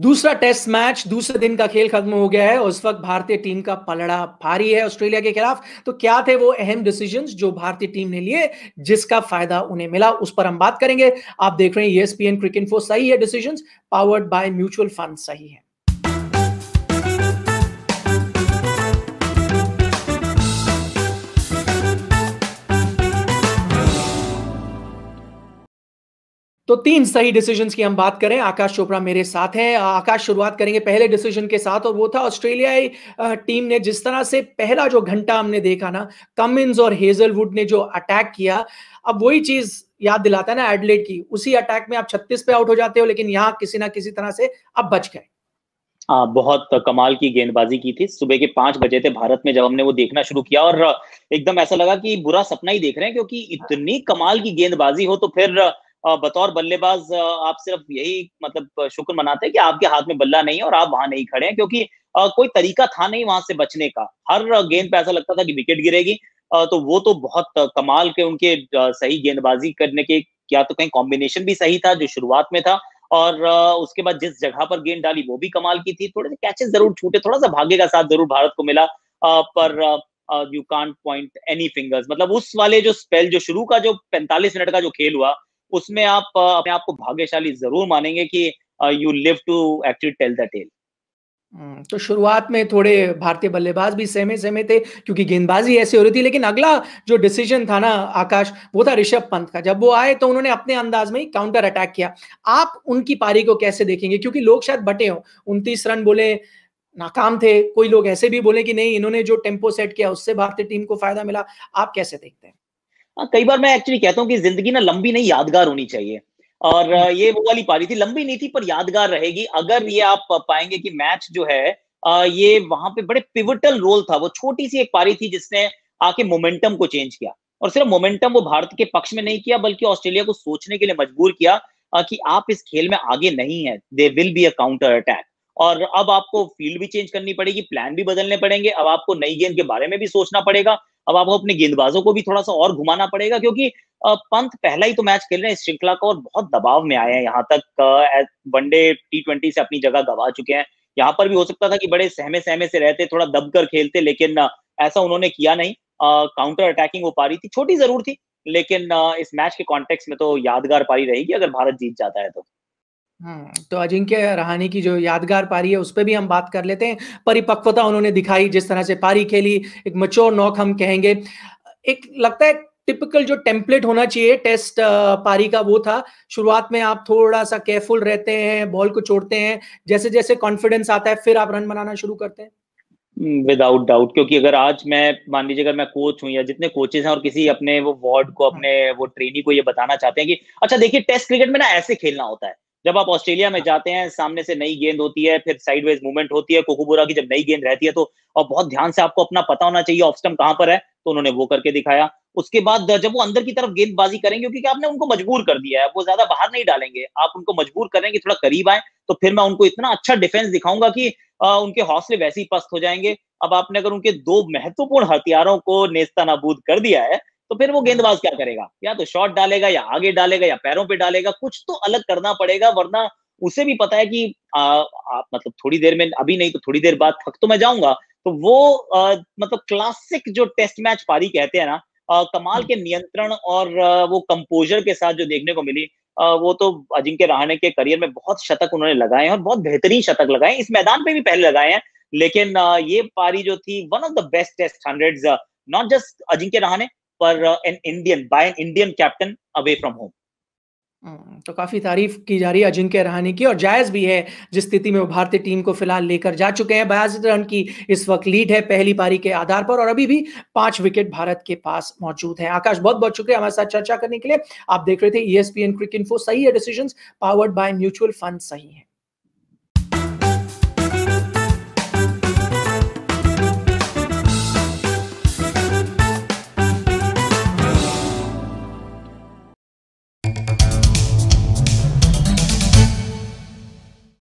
दूसरा test match दूसरे दिन का खेल खत्म हो गया है उस वक्त भारतीय टीम का पलड़ा भारी है ऑस्ट्रेलिया के खिलाफ तो क्या थे वो अहम डिसीजंस जो भारतीय टीम ने लिए जिसका फायदा उन्हें मिला उस पर हम बात करेंगे आप देख रहे हैं ईएसपीएन क्रिकेट फो सही है decisions powered by mutual fund सही है तो तीन सही डिसीजन की हम बात करें आकाश चोपड़ा मेरे साथ हैं आकाश शुरुआत करेंगे पहले डिसीजन के साथ और वो था ऑस्ट्रेलियाई टीम ने जिस तरह से पहला जो घंटा हमने देखा ना कमिंस और हेजलवुड ने जो अटैक किया अब वही चीज याद दिलाता है ना एडलेट की उसी अटैक में आप छत्तीस पे आउट हो जाते हो लेकिन यहाँ किसी ना किसी तरह से अब बच गए आ, बहुत कमाल की गेंदबाजी की थी सुबह के पांच बजे थे भारत में जब हमने वो देखना शुरू किया और एकदम ऐसा लगा कि बुरा सपना ही देख रहे हैं क्योंकि इतनी कमाल की गेंदबाजी हो तो फिर बतौर बल्लेबाज आप सिर्फ यही मतलब शुक्र मनाते हैं कि आपके हाथ में बल्ला नहीं है और आप वहां नहीं खड़े हैं क्योंकि कोई तरीका था नहीं वहां से बचने का हर गेंद पे ऐसा लगता था कि विकेट गिरेगी तो वो तो बहुत कमाल के उनके सही गेंदबाजी करने के क्या तो कहीं कॉम्बिनेशन भी सही था जो शुरुआत में था और उसके बाद जिस जगह पर गेंद डाली वो भी कमाल की थी थोड़े से कैचेस जरूर छूटे थोड़ा सा भाग्य का साथ जरूर भारत को मिला पर you can't point any fingers मतलब उस वाले जो स्पेल जो शुरू का जो 45 मिनट का जो खेल हुआ उसमें आप अपने आप को भाग्यशाली जरूर मानेंगे कि you live to actually tell the tale तो शुरुआत में थोड़े भारतीय बल्लेबाज भी सहमे सहमे थे क्योंकि गेंदबाजी ऐसी हो रही थी लेकिन अगला जो डिसीजन था ना आकाश वो था ऋषभ पंत का जब वो आए तो उन्होंने अपने अंदाज में ही काउंटर अटैक किया आप उनकी पारी को कैसे देखेंगे क्योंकि लोग शायद बटे हो उनतीस रन बोले नाकाम थे कोई लोग ऐसे भी बोले कि नहीं इन्होंने जो टेम्पो सेट किया उससे भारतीय टीम को फायदा मिला आप कैसे देखते हैं हाँ, कई बार मैं एक्चुअली कहता हूँ कि जिंदगी ना लंबी नहीं यादगार होनी चाहिए और हम्म। ये वो वाली पारी थी लंबी नहीं थी पर यादगार रहेगी अगर ये आप पाएंगे कि मैच जो है ये वहां पे बड़े पिवटल रोल था वो छोटी सी एक पारी थी जिसने आके मोमेंटम को चेंज किया और सिर्फ मोमेंटम वो भारत के पक्ष में नहीं किया बल्कि ऑस्ट्रेलिया को सोचने के लिए मजबूर किया कि आप इस खेल में आगे नहीं है they will be a counter attack और अब आपको फील्ड भी चेंज करनी पड़ेगी प्लान भी बदलने पड़ेंगे अब आपको नई गेंद के बारे में भी सोचना पड़ेगा अब आपको अपने गेंदबाजों को भी थोड़ा सा और घुमाना पड़ेगा क्योंकि पंत पहला ही तो मैच खेल रहे हैं इस श्रृंखला का और बहुत दबाव में आए हैं यहाँ तक वनडे टी ट्वेंटी से अपनी जगह गवा चुके हैं यहाँ पर भी हो सकता था कि बड़े सहमे सहमे से रहते थोड़ा दबकर खेलते लेकिन ऐसा उन्होंने किया नहीं काउंटर अटैकिंग वो पारी थी छोटी जरूर थी लेकिन इस मैच के कॉन्टेक्स्ट में तो यादगार पारी रहेगी अगर भारत जीत जाता है तो हम्म, तो अजिंक्य रहाणे की जो यादगार पारी है उस पर भी हम बात कर लेते हैं परिपक्वता उन्होंने दिखाई जिस तरह से पारी खेली एक मच्योर नॉक हम कहेंगे एक लगता है टिपिकल जो टेम्पलेट होना चाहिए टेस्ट पारी का वो था शुरुआत में आप थोड़ा सा केयरफुल रहते हैं बॉल को छोड़ते हैं जैसे जैसे कॉन्फिडेंस आता है फिर आप रन बनाना शुरू करते हैं विदाउट हम्म, डाउट क्योंकि अगर आज मैं मान लीजिए अगर मैं कोच हूँ या जितने कोचेस हैं और किसी अपने वो वार्ड को अपने वो ट्रेनी को ये बताना चाहते हैं कि अच्छा देखिए टेस्ट क्रिकेट में ना ऐसे खेलना होता है जब आप ऑस्ट्रेलिया में हाँ। जाते हैं सामने से नई गेंद होती है फिर साइडवेज मूवमेंट होती है कोकुबुरा की जब नई गेंद रहती है तो और बहुत ध्यान से आपको अपना पता होना चाहिए ऑफ स्टम कहाँ पर है तो उन्होंने वो करके दिखाया उसके बाद जब वो अंदर की तरफ गेंदबाजी करेंगे क्योंकि आपने उनको मजबूर कर दिया है वो ज्यादा बाहर नहीं डालेंगे आप उनको मजबूर करेंगे थोड़ा करीब आए तो फिर मैं उनको इतना अच्छा डिफेंस दिखाऊंगा कि आ, उनके हौसले वैसे ही पस्त हो जाएंगे अब आपने अगर उनके दो महत्वपूर्ण हथियारों को नेस्ता नाबूद कर दिया है तो फिर वो गेंदबाज क्या करेगा या तो शॉट डालेगा या आगे डालेगा या पैरों पे डालेगा कुछ तो अलग करना पड़ेगा वरना उसे भी पता है कि आ, आ, मतलब थोड़ी देर में अभी नहीं तो थोड़ी देर बाद थक तो मैं जाऊंगा तो वो आ, मतलब क्लासिक जो टेस्ट मैच पारी कहते हैं ना आ, कमाल के नियंत्रण और आ, वो कंपोजर के साथ जो देखने को मिली आ, वो तो अजिंक्य रहाणे के करियर में बहुत शतक उन्होंने लगाए हैं और बहुत बेहतरीन शतक लगाए हैं इस मैदान पे भी पहले लगाए हैं लेकिन आ, ये पारी जो थी one of the best test hundred not just Ajinkya Rahane पर an Indian by an Indian captain away from home तो काफी तारीफ की जा रही है अजिंक्य रहाणे की और जायज भी है जिस स्थिति में वो भारतीय टीम को फिलहाल लेकर जा चुके हैं बयासी रन की इस वक्त लीड है पहली पारी के आधार पर और अभी भी पांच विकेट भारत के पास मौजूद है आकाश बहुत बहुत शुक्रिया हमारे साथ चर्चा करने के लिए आप देख रहे थे ईएसपीएन क्रिकेट इन्फो सही है decision powered by mutual fund सही है